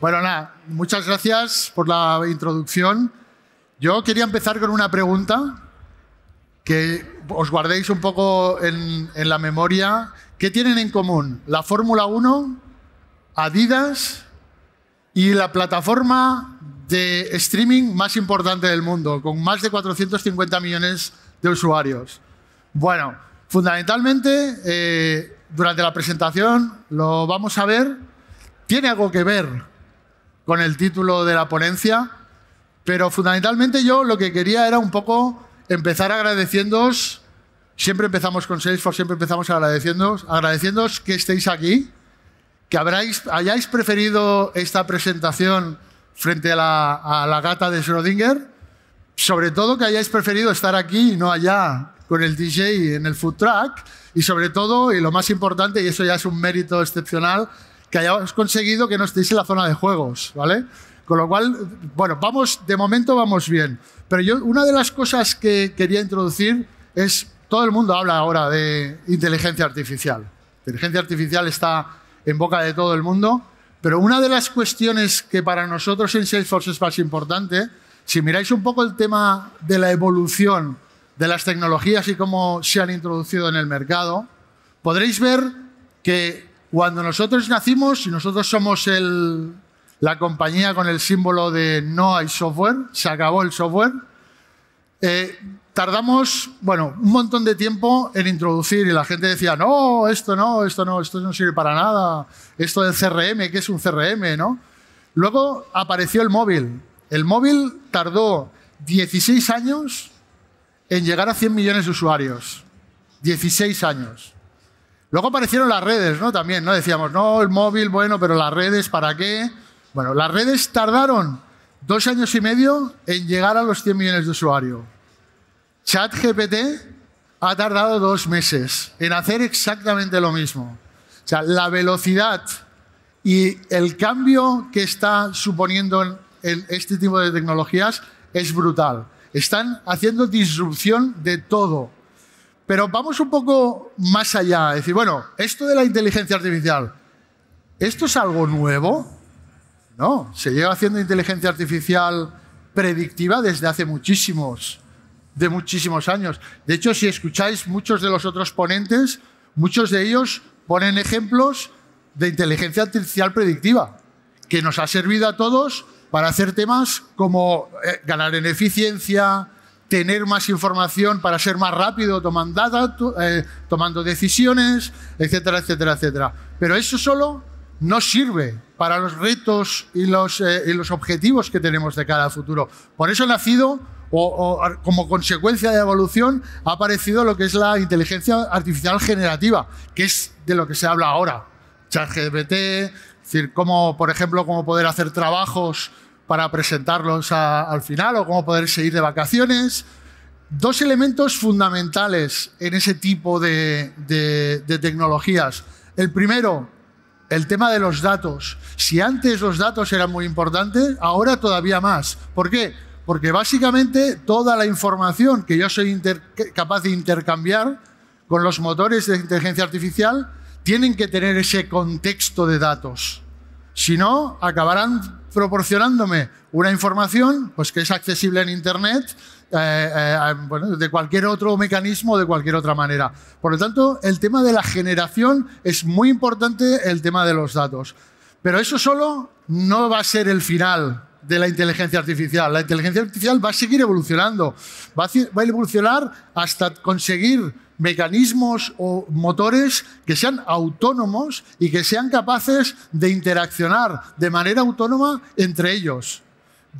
Bueno, nada, muchas gracias por la introducción. Yo quería empezar con una pregunta que os guardéis un poco en, la memoria. ¿Qué tienen en común la Fórmula 1, Adidas y la plataforma de streaming más importante del mundo, con más de 450 millones de usuarios? Bueno, fundamentalmente, eh, durante la presentación lo vamos a ver, tiene algo que ver con el título de la ponencia, pero fundamentalmente yo lo que quería era un poco empezar agradeciéndoos, siempre empezamos con Salesforce, siempre empezamos agradeciéndoos, agradeciéndoos que estéis aquí, que habráis, hayáis preferido esta presentación frente a la, a la gata de Schrödinger, sobre todo que hayáis preferido estar aquí y no allá con el DJ en el food truck y sobre todo, y lo más importante, y eso ya es un mérito excepcional, que hayamos conseguido que no estéis en la zona de juegos, ¿vale? Con lo cual, bueno, vamos, de momento vamos bien. Pero yo, una de las cosas que quería introducir es, todo el mundo habla ahora de inteligencia artificial. Inteligencia artificial está en boca de todo el mundo, pero una de las cuestiones que para nosotros en Salesforce es más importante, si miráis un poco el tema de la evolución de las tecnologías y cómo se han introducido en el mercado, podréis ver que cuando nosotros nacimos y nosotros somos la compañía con el símbolo de no hay software, se acabó el software, eh, tardamos, bueno, un montón de tiempo en introducir y la gente decía, no, esto no, esto no, esto no sirve para nada, esto del CRM, ¿qué es un CRM, no? Luego apareció el móvil. El móvil tardó 16 años en llegar a 100 millones de usuarios. 16 años. Luego aparecieron las redes, ¿no? También, ¿no? Decíamos, no, el móvil, bueno, pero las redes, ¿para qué? Bueno, las redes tardaron dos años y medio en llegar a los 100 millones de usuarios. ChatGPT ha tardado dos meses en hacer exactamente lo mismo. O sea, la velocidad y el cambio que está suponiendo este tipo de tecnologías es brutal. Están haciendo disrupción de todo. Pero vamos un poco más allá, decir, bueno, esto de la inteligencia artificial, ¿esto es algo nuevo? No, se lleva haciendo inteligencia artificial predictiva desde hace muchísimos, de muchísimos años. De hecho, si escucháis muchos de los otros ponentes, muchos de ellos ponen ejemplos de inteligencia artificial predictiva, que nos ha servido a todos para hacer temas como eh, ganar en eficiencia, tener más información para ser más rápido eh, tomando, decisiones, etcétera, etcétera, etcétera. Pero eso solo no sirve para los retos y los, eh, objetivos que tenemos de cara al futuro. Por eso ha nacido, o, como consecuencia de evolución, ha aparecido lo que es la inteligencia artificial generativa, que es de lo que se habla ahora. ChatGPT, por ejemplo, cómo poder hacer trabajos para presentarlos al final o cómo poder seguir de vacaciones. Dos elementos fundamentales en ese tipo de, de tecnologías. El primero, el tema de los datos. Si antes los datos eran muy importantes, ahora todavía más. ¿Por qué? Porque básicamente toda la información que yo soy capaz de intercambiar con los motores de inteligencia artificial tienen que tener ese contexto de datos. Si no, acabarán proporcionándome una información pues, que es accesible en Internet, eh, eh, de cualquier otro mecanismo, de cualquier otra manera. Por lo tanto, el tema de la generación es muy importante, el tema de los datos. Pero eso solo no va a ser el final de la inteligencia artificial. La inteligencia artificial va a seguir evolucionando, va va a evolucionar hasta conseguir mecanismos o motores que sean autónomos y que sean capaces de interaccionar de manera autónoma entre ellos.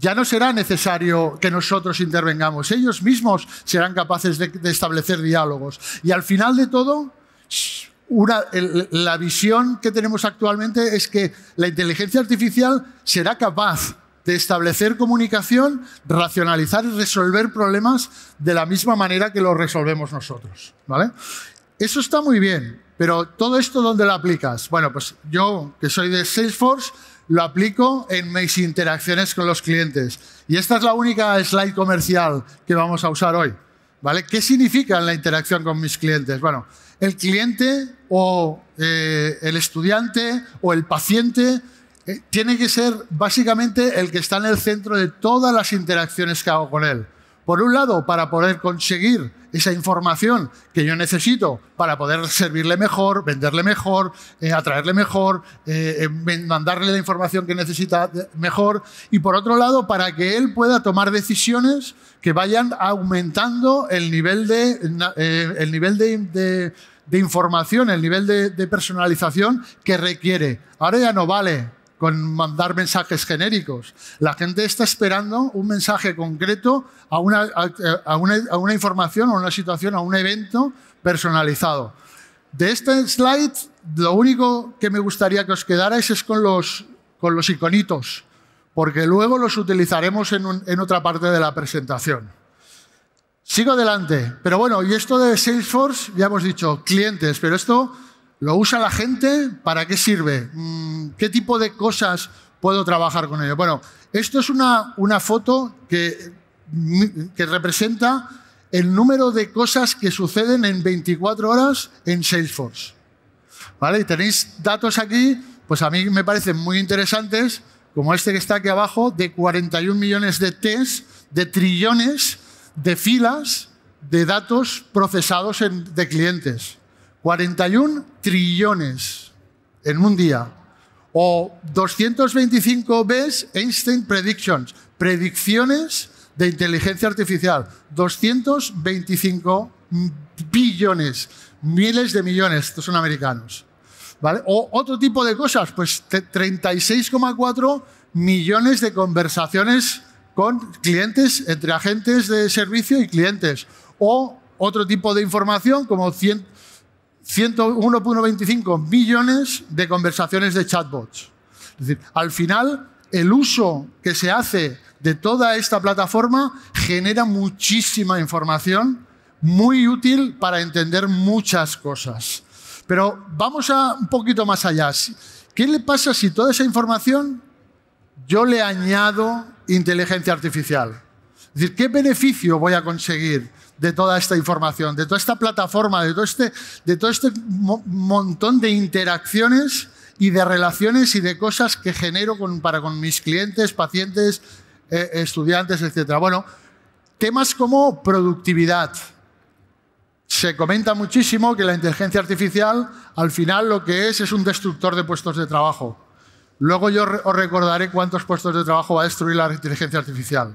Ya no será necesario que nosotros intervengamos, ellos mismos serán capaces de, establecer diálogos. Y al final de todo, la visión que tenemos actualmente es que la inteligencia artificial será capaz de establecer comunicación, racionalizar y resolver problemas de la misma manera que los resolvemos nosotros. ¿vale? Eso está muy bien, pero todo esto ¿dónde lo aplicas? Bueno, pues yo que soy de Salesforce, lo aplico en mis interacciones con los clientes. Y esta es la única slide comercial que vamos a usar hoy. ¿Vale? ¿Qué significa la interacción con mis clientes? Bueno, el cliente o eh, el estudiante o el paciente tiene que ser básicamente el que está en el centro de todas las interacciones que hago con él. Por un lado, para poder conseguir esa información que yo necesito para poder servirle mejor, venderle mejor, eh, atraerle mejor, eh, eh, mandarle la información que necesita mejor. Y por otro lado, para que él pueda tomar decisiones que vayan aumentando el nivel de, de, información, el nivel de personalización que requiere. Ahora ya no vale con mandar mensajes genéricos. La gente está esperando un mensaje concreto a una, a, una, información, a una situación, a un evento personalizado. De este slide, lo único que me gustaría que os quedarais es con los, con los iconitos, porque luego los utilizaremos en, en otra parte de la presentación. Sigo adelante, pero bueno, y esto de Salesforce, ya hemos dicho, clientes, pero esto ¿Lo usa la gente? ¿Para qué sirve? Mm, ¿Qué tipo de cosas puedo trabajar con ello? Bueno, esto es una, una foto que, que representa el número de cosas que suceden en 24 horas en Salesforce. ¿Vale? Y tenéis datos aquí, pues a mí me parecen muy interesantes, como este que está aquí abajo, de 41 millones de test, de trillones de filas de datos procesados de clientes. 41 trillones en un día. O 225 B's Einstein Predictions, predicciones de inteligencia artificial. 225 billones, miles de millones, estos son americanos. ¿Vale? O otro tipo de cosas, pues 36,4 millones de conversaciones con clientes, entre agentes de servicio y clientes. O otro tipo de información como 100, 101.25 millones de conversaciones de chatbots. Es decir, al final, el uso que se hace de toda esta plataforma genera muchísima información muy útil para entender muchas cosas. Pero vamos a un poquito más allá. ¿Qué le pasa si toda esa información yo le añado inteligencia artificial? decir, ¿qué beneficio voy a conseguir? de toda esta información, de toda esta plataforma, de todo este, de todo este montón de interacciones y de relaciones y de cosas que genero para con mis clientes, pacientes, eh, estudiantes, etc. Bueno, temas como productividad. Se comenta muchísimo que la inteligencia artificial al final lo que es es un destructor de puestos de trabajo. Luego yo os recordaré cuántos puestos de trabajo va a destruir la inteligencia artificial.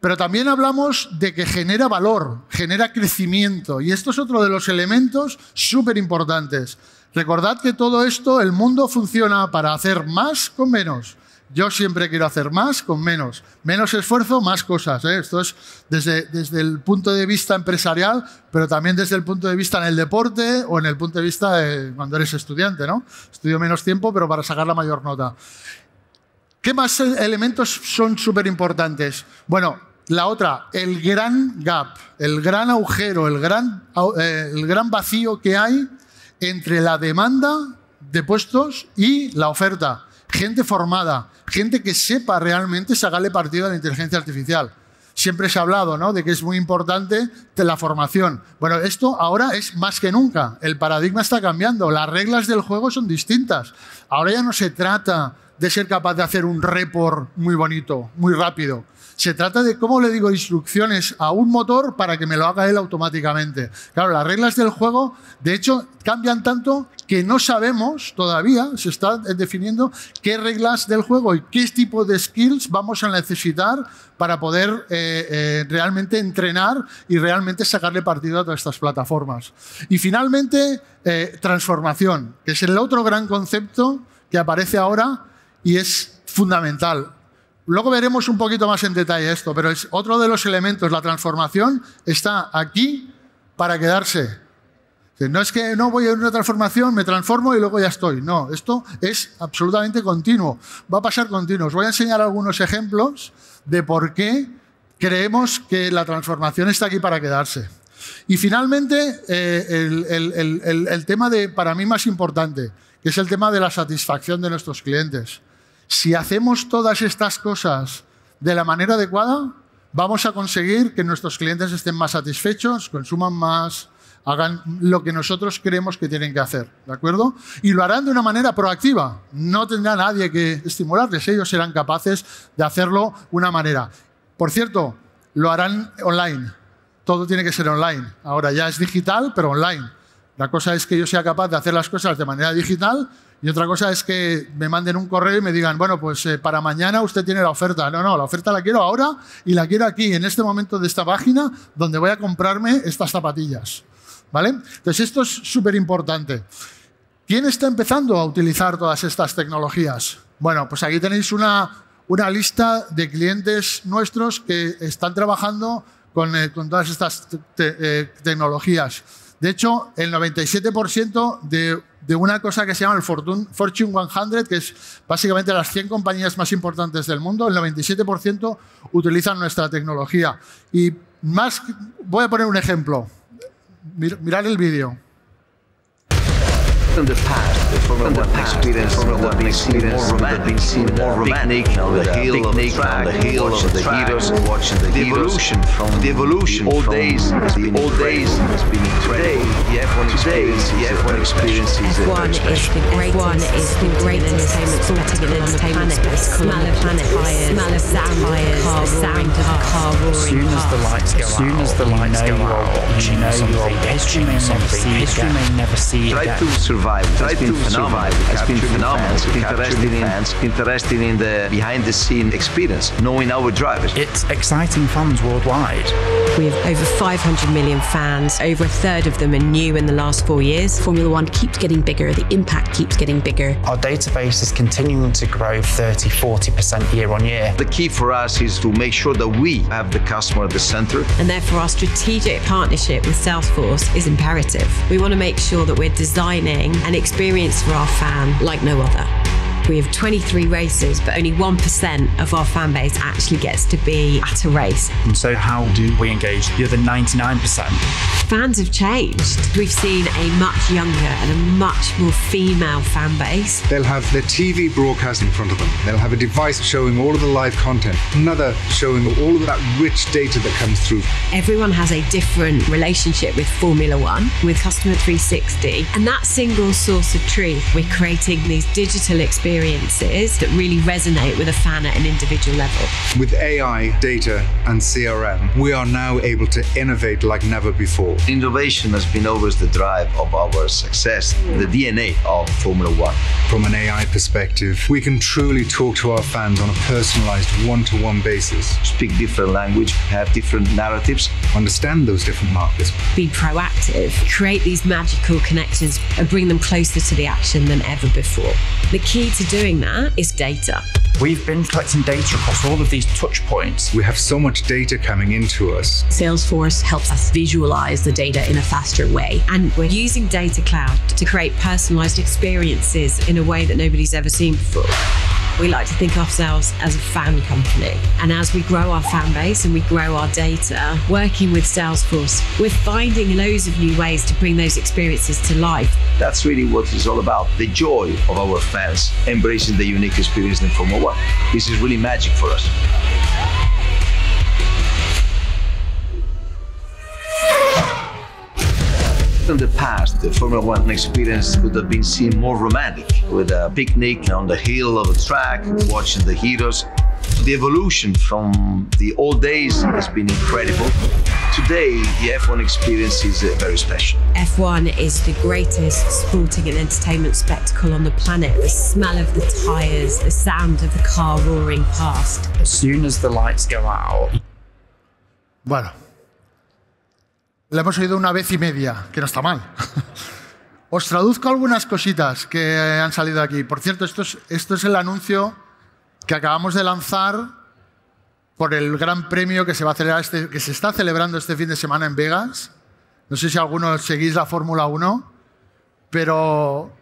Pero también hablamos de que genera valor, genera crecimiento. Y esto es otro de los elementos súper importantes. Recordad que todo esto, el mundo funciona para hacer más con menos. Yo siempre quiero hacer más con menos. Menos esfuerzo, más cosas. ¿eh? Esto es desde, desde, el punto de vista empresarial, pero también desde el punto de vista en el deporte o en el punto de vista de cuando eres estudiante. ¿no? Estudio menos tiempo, pero para sacar la mayor nota. ¿Qué más e-, elementos son súper importantes? Bueno, la otra, el gran gap, el gran agujero, el gran, eh, el gran vacío que hay entre la demanda de puestos y la oferta. Gente formada, gente que sepa realmente sacarle partido a la inteligencia artificial. Siempre se ha hablado ¿no? de que es muy importante la formación. Bueno, esto ahora es más que nunca. El paradigma está cambiando, las reglas del juego son distintas. Ahora ya no se trata de ser capaz de hacer un report muy bonito, muy rápido. Se trata de cómo le digo instrucciones a un motor para que me lo haga él automáticamente. Claro, las reglas del juego, de hecho, cambian tanto que no sabemos todavía, se está definiendo qué reglas del juego y qué tipo de skills vamos a necesitar para poder eh, eh, realmente entrenar y realmente sacarle partido a todas estas plataformas. Y finalmente, eh, transformación, que es el otro gran concepto que aparece ahora y es fundamental. Luego veremos un poquito más en detalle esto, pero es otro de los elementos, la transformación, está aquí para quedarse. No es que no voy a una transformación, me transformo y luego ya estoy. No, esto es absolutamente continuo. Va a pasar continuo. Os voy a enseñar algunos ejemplos de por qué creemos que la transformación está aquí para quedarse. Y finalmente, eh, el, el, tema de, para mí más importante, que es el tema de la satisfacción de nuestros clientes. Si hacemos todas estas cosas de la manera adecuada, vamos a conseguir que nuestros clientes estén más satisfechos, consuman más, hagan lo que nosotros creemos que tienen que hacer, ¿de acuerdo? Y lo harán de una manera proactiva. No tendrá nadie que estimularles, ellos serán capaces de hacerlo una manera. Por cierto, lo harán online. Todo tiene que ser online. Ahora ya es digital, pero online. La cosa es que yo sea capaz de hacer las cosas de manera digital y otra cosa es que me manden un correo y me digan, bueno, pues eh, para mañana usted tiene la oferta. No, no, la oferta la quiero ahora y la quiero aquí, en este momento de esta página, donde voy a comprarme estas zapatillas. ¿Vale? Entonces, esto es súper importante. ¿Quién está empezando a utilizar todas estas tecnologías? Bueno, pues aquí tenéis una, una lista de clientes nuestros que están trabajando con, eh, todas estas eh, tecnologías. De hecho, el 97% de, una cosa que se llama el Fortune, 100, que es básicamente las 100 compañías más importantes del mundo, el 97% utilizan nuestra tecnología. Y más, voy a poner un ejemplo. mirar el vídeo. From the past, the Formula from the past experience, Formula One being seen more romantic, more romantic, on the heel of the track, the heel of the heroes, watching the evolution from the evolution, old days, the old days has been today. The F1 experience, the F1 experience is the greatest, F1 is the greatest entertainment on the planet. Smell of planet fires, smell of sapphires, car sound of car roaring. Soon as the lights go out, soon as the lights go out, you know you are watching something. History may never see it again survive. Try to survive. It's been phenomenal. Fans, interesting fans, interesting in the behind-the-scene experience, knowing our drivers. It's exciting fans worldwide. We have over 500 million fans. Over a third of them are new in the last four years. Formula One keeps getting bigger. The impact keeps getting bigger. Our database is continuing to grow 30, 40% year on year. The key for us is to make sure that we have the customer at the center. And therefore, our strategic partnership with Salesforce is imperative. We want to make sure that we're designing an experience for our fan like no other. We have 23 races, but only 1% of our fan base actually gets to be at a race. And so, how do we engage the other 99%? fans have changed. We've seen a much younger and a much more female fan base. They'll have their TV broadcast in front of them. They'll have a device showing all of the live content, another showing all of that rich data that comes through. Everyone has a different relationship with Formula One, with Customer 360, and that single source of truth. We're creating these digital experiences that really resonate with a fan at an individual level. With AI, data, and CRM, we are now able to innovate like never before innovation has been always the drive of our success, the DNA of Formula One. From an AI perspective, we can truly talk to our fans on a personalized one to one basis. Speak different language, have different narratives, understand those different markets. Be proactive, create these magical connections, and bring them closer to the action than ever before. The key to doing that is data. We've been collecting data across all of these touch points. We have so much data coming into us. Salesforce helps us visualize the data in a faster way. And we're using Data Cloud to create personalized experiences in a way that nobody's ever seen before. We like to think ourselves as a fan company. And as we grow our fan base and we grow our data, working with Salesforce, we're finding loads of new ways to bring those experiences to life. That's really what it's all about the joy of our fans embracing the unique experience in Formula One. This is really magic for us. In the past, the Formula One experience could have been seen more romantic, with a picnic on the hill of a track, watching the heroes. The evolution from the old days has been incredible. Today, the F1 experience is uh, very special. F1 is the greatest sporting and entertainment spectacle on the planet. The smell of the tyres, the sound of the car roaring past. As soon as the lights go out. Bueno, La hemos oído una vez y media, que no está mal. Os traduzco algunas cositas que han salido aquí. Por cierto, esto es, esto es el anuncio que acabamos de lanzar por el gran premio que se, va a este, que se está celebrando este fin de semana en Vegas. No sé si algunos seguís la Fórmula 1, pero,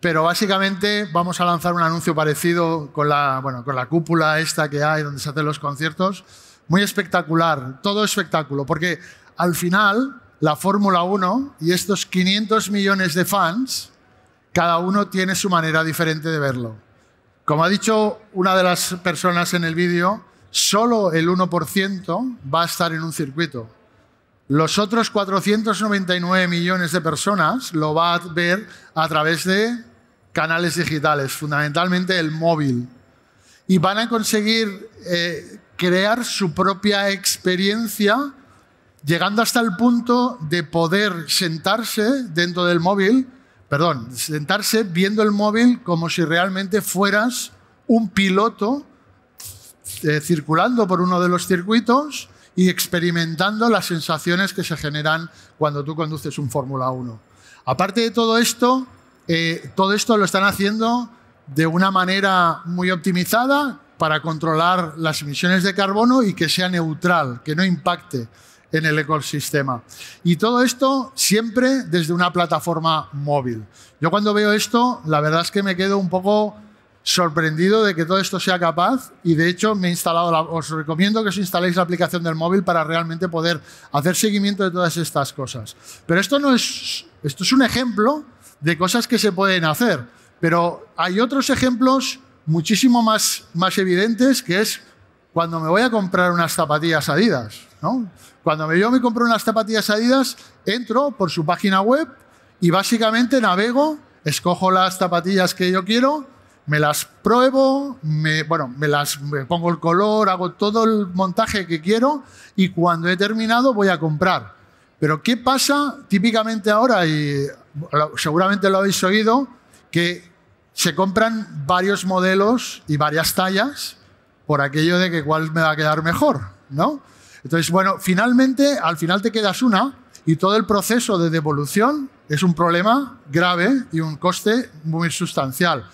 pero básicamente vamos a lanzar un anuncio parecido con la, bueno, con la cúpula esta que hay donde se hacen los conciertos. Muy espectacular, todo espectáculo, porque al final, la Fórmula 1 y estos 500 millones de fans, cada uno tiene su manera diferente de verlo. Como ha dicho una de las personas en el vídeo, solo el 1% va a estar en un circuito. Los otros 499 millones de personas lo va a ver a través de canales digitales, fundamentalmente el móvil. Y van a conseguir eh, crear su propia experiencia llegando hasta el punto de poder sentarse dentro del móvil, perdón, sentarse viendo el móvil como si realmente fueras un piloto eh, circulando por uno de los circuitos y experimentando las sensaciones que se generan cuando tú conduces un Fórmula 1. Aparte de todo esto, eh, todo esto lo están haciendo de una manera muy optimizada para controlar las emisiones de carbono y que sea neutral, que no impacte en el ecosistema. Y todo esto siempre desde una plataforma móvil. Yo cuando veo esto, la verdad es que me quedo un poco sorprendido de que todo esto sea capaz y de hecho me he instalado, la, os recomiendo que os instaléis la aplicación del móvil para realmente poder hacer seguimiento de todas estas cosas. Pero esto no es, esto es un ejemplo de cosas que se pueden hacer, pero hay otros ejemplos muchísimo más, más evidentes que es cuando me voy a comprar unas zapatillas Adidas, ¿no? Cuando yo me compro unas zapatillas Adidas, entro por su página web y básicamente navego, escojo las zapatillas que yo quiero, me las pruebo, me, bueno, me las pongo el color, hago todo el montaje que quiero y cuando he terminado voy a comprar. Pero ¿qué pasa típicamente ahora? Y seguramente lo habéis oído, que se compran varios modelos y varias tallas por aquello de que cuál me va a quedar mejor, ¿no? Entonces, bueno, finalmente, al final te quedas una y todo el proceso de devolución es un problema grave y un coste muy sustancial.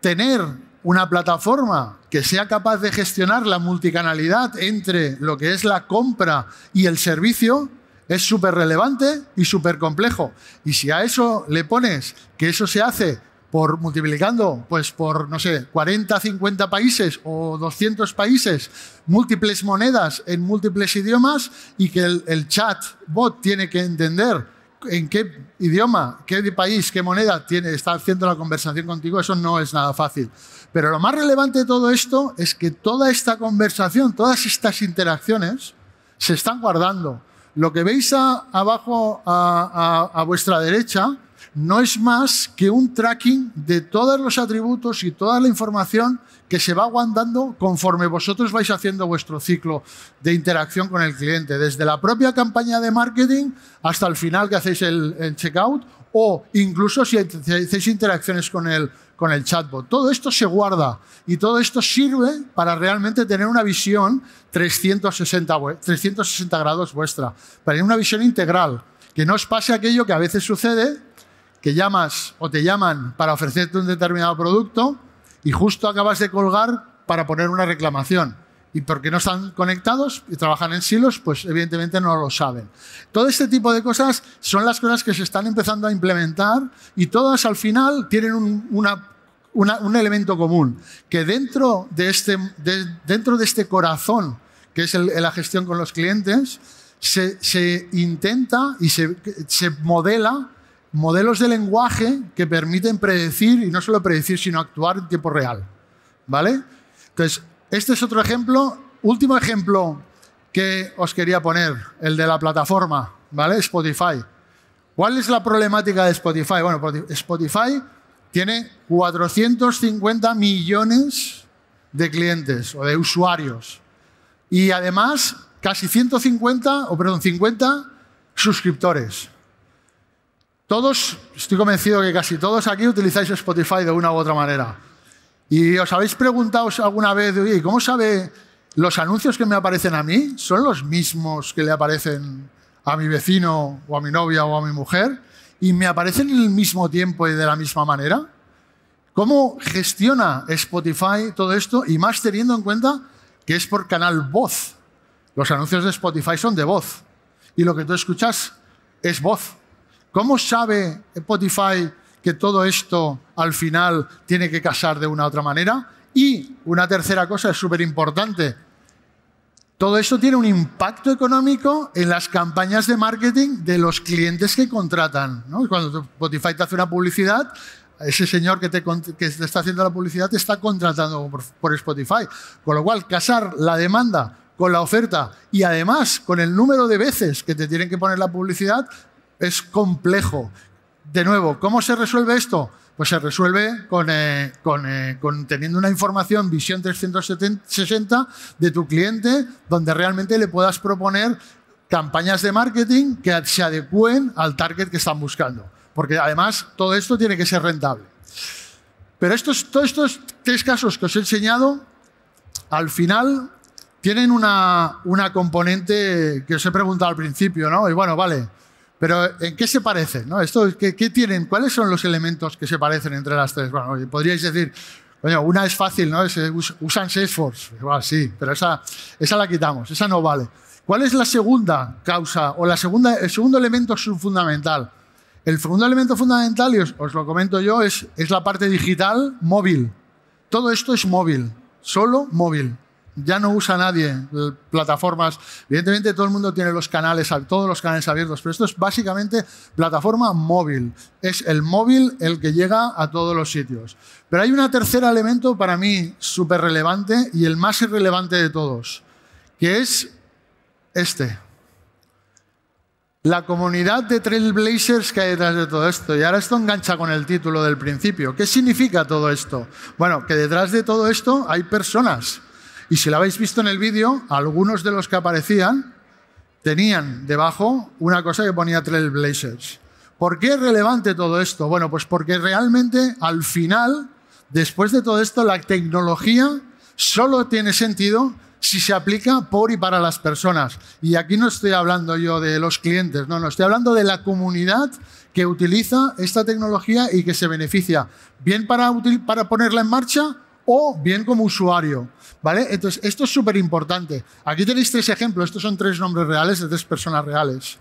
Tener una plataforma que sea capaz de gestionar la multicanalidad entre lo que es la compra y el servicio es súper relevante y súper complejo. Y si a eso le pones que eso se hace multiplicando pues por no sé 40 50 países o 200 países múltiples monedas en múltiples idiomas y que el, chat bot tiene que entender en qué idioma qué país qué moneda tiene está haciendo la conversación contigo eso no es nada fácil pero lo más relevante de todo esto es que toda esta conversación todas estas interacciones se están guardando lo que veis abajo a vuestra derecha no es más que un tracking de todos los atributos y toda la información que se va aguantando conforme vosotros vais haciendo vuestro ciclo de interacción con el cliente, desde la propia campaña de marketing hasta el final que hacéis el, checkout o incluso si hacéis interacciones con el, con el chatbot. Todo esto se guarda y todo esto sirve para realmente tener una visión 360, 360 grados vuestra, para tener una visión integral, que no os pase aquello que a veces sucede que llamas o te llaman para ofrecerte un determinado producto y justo acabas de colgar para poner una reclamación. Y porque no están conectados y trabajan en silos, pues evidentemente no lo saben. Todo este tipo de cosas son las cosas que se están empezando a implementar y todas al final tienen un, una un elemento común, que dentro de este, dentro de este corazón, que es la gestión con los clientes, se, intenta y se, se modela modelos de lenguaje que permiten predecir, y no solo predecir, sino actuar en tiempo real. ¿Vale? Entonces, este es otro ejemplo. Último ejemplo que os quería poner, el de la plataforma, ¿vale? Spotify. ¿Cuál es la problemática de Spotify? Bueno, Spotify tiene 450 millones de clientes o de usuarios. Y además, casi 150, o perdón, 50 suscriptores. Todos, estoy convencido que casi todos aquí utilizáis Spotify de una u otra manera. Y os habéis preguntado alguna vez, oye, ¿cómo sabe los anuncios que me aparecen a mí son los mismos que le aparecen a mi vecino o a mi novia o a mi mujer? ¿Y me aparecen en el mismo tiempo y de la misma manera? ¿Cómo gestiona Spotify todo esto? Y más teniendo en cuenta que es por canal voz. Los anuncios de Spotify son de voz. Y lo que tú escuchas es voz. ¿Cómo sabe Spotify que todo esto al final tiene que casar de una u otra manera? Y una tercera cosa es súper importante. Todo esto tiene un impacto económico en las campañas de marketing de los clientes que contratan. Cuando Spotify te hace una publicidad, ese señor que te, está haciendo la publicidad te está contratando por, Spotify. Con lo cual, casar la demanda con la oferta y además con el número de veces que te tienen que poner la publicidad es complejo. De nuevo, ¿cómo se resuelve esto? Pues se resuelve con, eh, eh, teniendo una información visión 360 de tu cliente, donde realmente le puedas proponer campañas de marketing que se adecúen al target que están buscando. Porque además todo esto tiene que ser rentable. Pero estos, todos estos tres casos que os he enseñado, al final tienen una, una componente que os he preguntado al principio, ¿no? Y bueno, vale, pero ¿en qué se parecen? No? Esto, ¿qué, tienen? ¿Cuáles son los elementos que se parecen entre las tres? Bueno, podríais decir, bueno, una es fácil, ¿no? usan Salesforce. sí, pero esa, esa la quitamos, esa no vale. ¿Cuál es la segunda causa o la segunda, el segundo elemento fundamental? El segundo elemento fundamental, y os, lo comento yo, es, es la parte digital móvil. Todo esto es móvil, solo móvil ya no usa nadie eh, plataformas. Evidentemente todo el mundo tiene los canales, todos los canales abiertos, pero esto es básicamente plataforma móvil. Es el móvil el que llega a todos los sitios. Pero hay un tercer elemento para mí súper relevante y el más irrelevante de todos, que es este. La comunidad de trailblazers que hay detrás de todo esto. Y ahora esto engancha con el título del principio. ¿Qué significa todo esto? Bueno, que detrás de todo esto hay personas y si lo habéis visto en el vídeo, algunos de los que aparecían tenían debajo una cosa que ponía Trailblazers. ¿Por qué es relevante todo esto? Bueno, pues porque realmente al final, después de todo esto, la tecnología solo tiene sentido si se aplica por y para las personas. Y aquí no estoy hablando yo de los clientes, no, no, estoy hablando de la comunidad que utiliza esta tecnología y que se beneficia, bien para, para ponerla en marcha o bien como usuario. ¿Vale? Entonces, esto es súper importante. Aquí tenéis tres ejemplos. Estos son tres nombres reales de tres personas reales.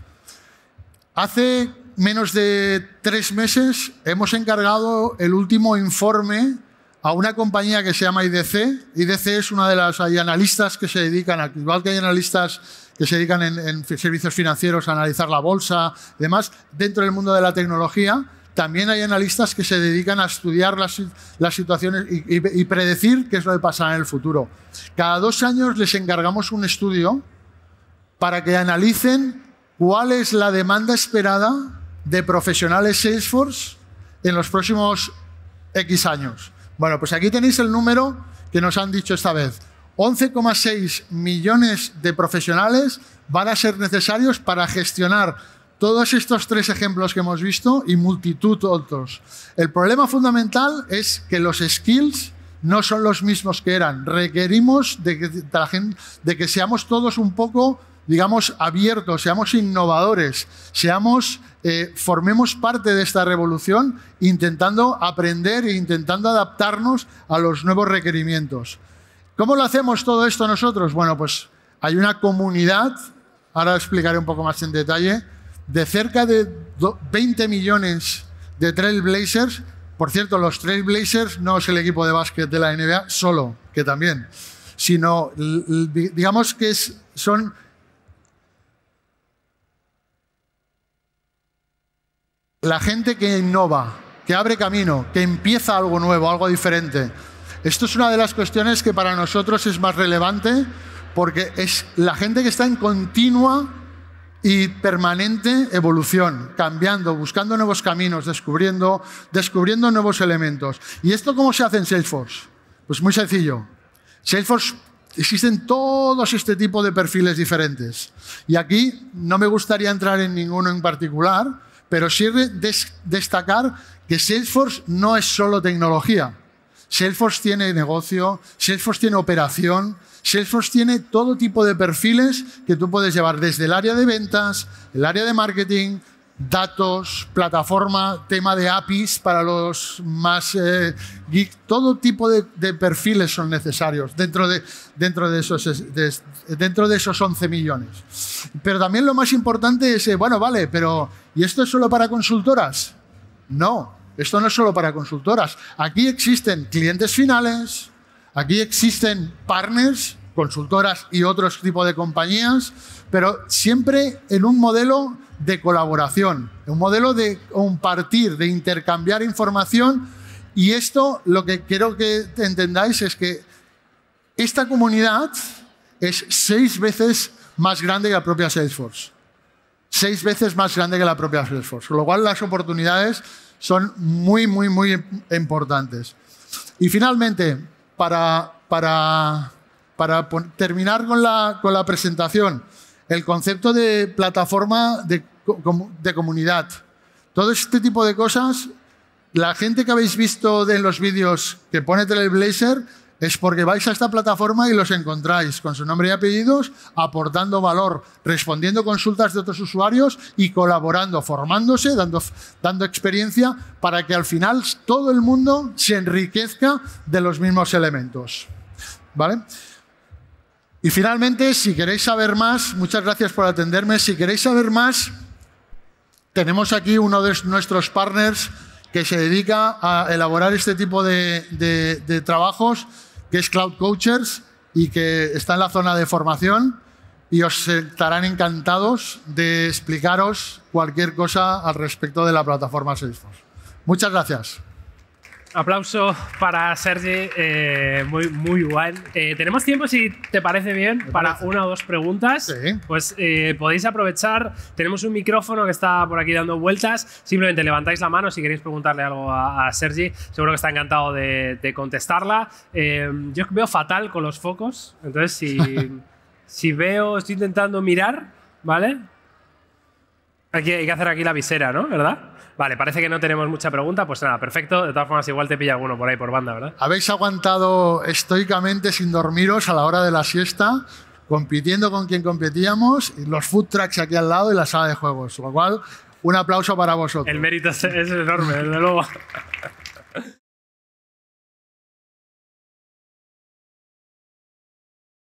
Hace menos de tres meses hemos encargado el último informe a una compañía que se llama IDC. IDC es una de las hay analistas que se dedican, igual que hay analistas que se dedican en, en, servicios financieros a analizar la bolsa y demás, dentro del mundo de la tecnología, también hay analistas que se dedican a estudiar las, situaciones y, y, predecir qué es lo que pasará en el futuro. Cada dos años les encargamos un estudio para que analicen cuál es la demanda esperada de profesionales Salesforce en los próximos X años. Bueno, pues aquí tenéis el número que nos han dicho esta vez. 11,6 millones de profesionales van a ser necesarios para gestionar todos estos tres ejemplos que hemos visto y multitud otros. El problema fundamental es que los skills no son los mismos que eran. Requerimos de que, seamos todos un poco, digamos, abiertos, seamos innovadores, seamos, eh, formemos parte de esta revolución intentando aprender e intentando adaptarnos a los nuevos requerimientos. ¿Cómo lo hacemos todo esto nosotros? Bueno, pues hay una comunidad, ahora explicaré un poco más en detalle, de cerca de 20 millones de Trailblazers. Por cierto, los Trailblazers no es el equipo de básquet de la NBA solo, que también, sino digamos que es, son la gente que innova, que abre camino, que empieza algo nuevo, algo diferente. Esto es una de las cuestiones que para nosotros es más relevante porque es la gente que está en continua y permanente evolución, cambiando, buscando nuevos caminos, descubriendo, descubriendo nuevos elementos. ¿Y esto cómo se hace en Salesforce? Pues muy sencillo. Salesforce existen todos este tipo de perfiles diferentes. Y aquí no me gustaría entrar en ninguno en particular, pero sirve destacar que Salesforce no es solo tecnología. Salesforce tiene negocio, Salesforce tiene operación, Salesforce tiene todo tipo de perfiles que tú puedes llevar desde el área de ventas, el área de marketing, datos, plataforma, tema de APIs para los más eh, todo tipo de, perfiles son necesarios dentro de, dentro, de esos, dentro de esos 11 millones. Pero también lo más importante es, eh, bueno, vale, pero ¿y esto es solo para consultoras? No, esto no es solo para consultoras. Aquí existen clientes finales, aquí existen partners, consultoras y otros tipos de compañías, pero siempre en un modelo de colaboración, un modelo de compartir, de intercambiar información. Y esto lo que quiero que entendáis es que esta comunidad es seis veces más grande que la propia Salesforce. Seis veces más grande que la propia Salesforce. Con lo cual las oportunidades son muy, muy, muy importantes. Y finalmente, para, para, para terminar con la, con la, presentación, el concepto de plataforma de, de comunidad. Todo este tipo de cosas, la gente que habéis visto en los vídeos que pone Teleblazer es porque vais a esta plataforma y los encontráis con su nombre y apellidos, aportando valor, respondiendo consultas de otros usuarios y colaborando, formándose, dando, dando experiencia para que al final todo el mundo se enriquezca de los mismos elementos. ¿Vale? Y finalmente, si queréis saber más, muchas gracias por atenderme, si queréis saber más, tenemos aquí uno de nuestros partners que se dedica a elaborar este tipo de trabajos que es Cloud Coachers y que está en la zona de formación y os estarán encantados de explicaros cualquier cosa al respecto de la plataforma Salesforce. Muchas gracias. Aplauso para Sergi, eh, muy, muy guay. Eh, tenemos tiempo, si te parece bien, para una o dos preguntas. Pues eh, podéis aprovechar. Tenemos un micrófono que está por aquí dando vueltas. Simplemente levantáis la mano si queréis preguntarle algo a, Sergi. Seguro que está encantado de, contestarla. yo veo fatal con los focos. Entonces, si veo, estoy intentando mirar, ¿vale? hay que hacer aquí la visera, ¿no? ¿Verdad? Vale, parece que no tenemos mucha pregunta, pues nada, perfecto. De todas formas, igual te pilla alguno por ahí por banda, ¿verdad? ¿Habéis aguantado estoicamente sin dormiros a la hora de la siesta? compitiendo con quien competíamos, los food trucks aquí al lado y la sala de juegos. Lo cual, un aplauso para vosotros. El mérito es, es enorme, desde luego.